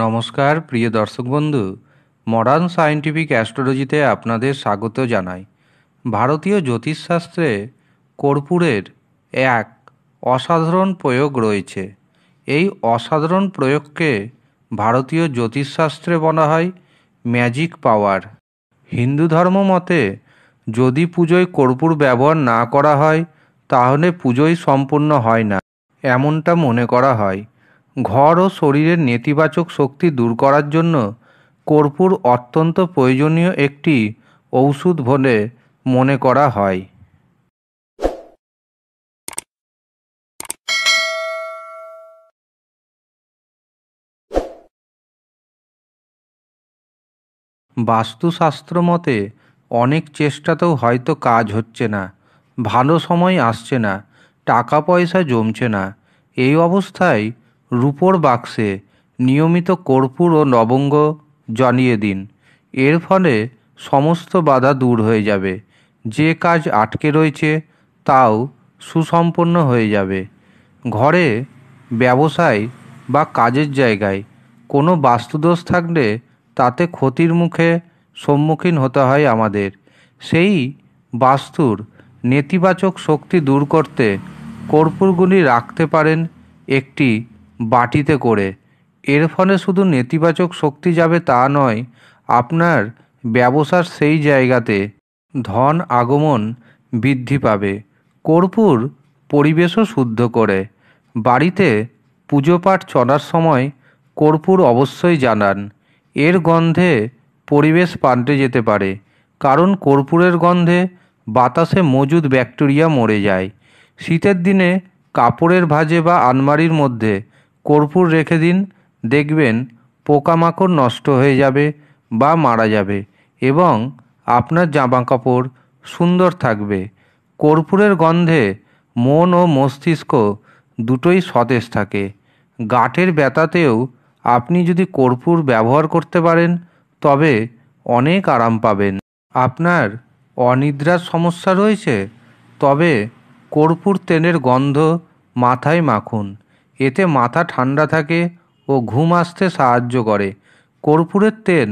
নমস্কার প্রিয় দর্শক বন্ধু মডার্ন সায়েন্টিফিক অ্যাস্ট্রোলজিতে আপনাদের স্বাগত জানাই ভারতীয় জ্যোতিষশাস্ত্রে কর্পূরের এক অসাধারণ প্রয়োগ রয়েছে এই অসাধারণ প্রয়োগকে ভারতীয় জ্যোতিষশাস্ত্রে বলা হয় ম্যাজিক পাওয়ার হিন্দু ধর্ম মতে যদি পুজোয় কর্পূর ব্যবহার না করা হয় তাহলে পুজোই সম্পূর্ণ হয় না এমনটা মনে করা হয় ঘর ও শরীরের নেতিবাচক শক্তি দূর করার জন্য কর্পূর অত্যন্ত প্রয়োজনীয় একটি ঔষধ বলে মনে করা হয় বাস্তুশাস্ত্র মতে অনেক চেষ্টাতেও হয়তো কাজ হচ্ছে না ভালো সময় আসছে না টাকা পয়সা জমছে না এই অবস্থায় রূপোর বাক্সে নিয়মিত কর্পূর ও লবঙ্গ জানিয়ে দিন এর ফলে সমস্ত বাধা দূর হয়ে যাবে যে কাজ আটকে রয়েছে তাও সুসম্পন্ন হয়ে যাবে ঘরে ব্যবসায় বা কাজের জায়গায় কোনো বাস্তুদোষ থাকলে তাতে ক্ষতির মুখে সম্মুখীন হতে হয় আমাদের সেই বাস্তুর নেতিবাচক শক্তি দূর করতে কর্পূরগুলি রাখতে পারেন একটি বাটিতে করে এর ফলে শুধু নেতিবাচক শক্তি যাবে তা নয় আপনার ব্যবসার সেই জায়গাতে ধন আগমন বৃদ্ধি পাবে কর্পূর পরিবেশও শুদ্ধ করে বাড়িতে পুজো পাঠ চলার সময় কর্পূর অবশ্যই জানান এর গন্ধে পরিবেশ পাল্টে যেতে পারে কারণ কর্পূরের গন্ধে বাতাসে মজুদ ব্যাকটেরিয়া মরে যায় শীতের দিনে কাপড়ের ভাঁজে বা আলমারির মধ্যে কর্পূর রেখে দিন দেখবেন পোকামাকড় নষ্ট হয়ে যাবে বা মারা যাবে এবং আপনার জামাকাপড় সুন্দর থাকবে কর্পূরের গন্ধে মন ও মস্তিষ্ক দুটোই সতেজ থাকে গাঁটের ব্যথাতেও আপনি যদি কর্পূর ব্যবহার করতে পারেন তবে অনেক আরাম পাবেন আপনার অনিদ্রার সমস্যা রয়েছে তবে কর্পূর তেলের গন্ধ মাথায় মাখুন এতে মাথা ঠান্ডা থাকে ও ঘুম আসতে সাহায্য করে কর্পূরের তেল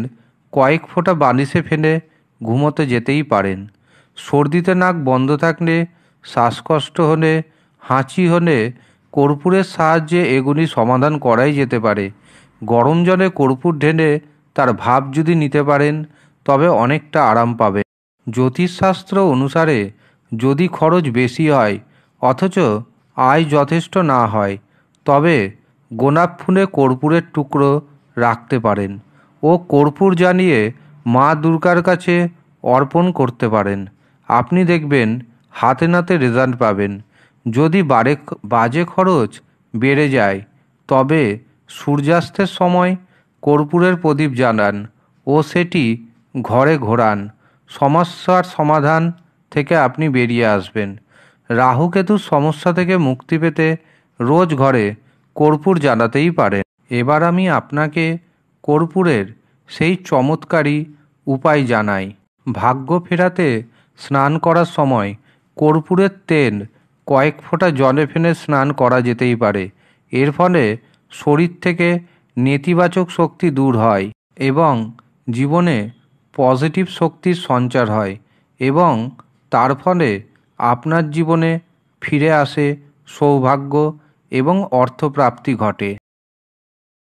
কয়েক ফোঁটা বালিশে ফেলে ঘুমোতে যেতেই পারেন সর্দিতে নাক বন্ধ থাকলে শ্বাসকষ্ট হলে হাঁচি হলে কর্পূরের সাহায্যে এগুলি সমাধান করাই যেতে পারে গরম জলে কর্পূর ঢেলে তার ভাব যদি নিতে পারেন তবে অনেকটা আরাম পাবে জ্যোতিষশাস্ত্র অনুসারে যদি খরচ বেশি হয় অথচ আয় যথেষ্ট না হয় তবে গোনাপ ফুনে কর্পূরের টুকরো রাখতে পারেন ও কর্পূর জানিয়ে মা দুর্গার কাছে অর্পণ করতে পারেন আপনি দেখবেন হাতে নাতে রেজাল্ট পাবেন যদি বারে বাজে খরচ বেড়ে যায় তবে সূর্যাস্তের সময় কর্পূরের প্রদীপ জানান ও সেটি ঘরে ঘোরান সমস্যার সমাধান থেকে আপনি বেরিয়ে আসবেন রাহুকেতুর সমস্যা থেকে মুক্তি পেতে রোজ ঘরে কর্পূর জ্বালাতেই পারেন এবার আমি আপনাকে কর্পূরের সেই চমৎকারী উপায় জানাই ভাগ্য ফেরাতে স্নান করার সময় কর্পূরের তেল কয়েক ফোঁটা জলে ফেনে স্নান করা যেতেই পারে এর ফলে শরীর থেকে নেতিবাচক শক্তি দূর হয় এবং জীবনে পজিটিভ শক্তির সঞ্চার হয় এবং তার ফলে আপনার জীবনে ফিরে আসে সৌভাগ্য এবং অর্থপ্রাপ্তি ঘটে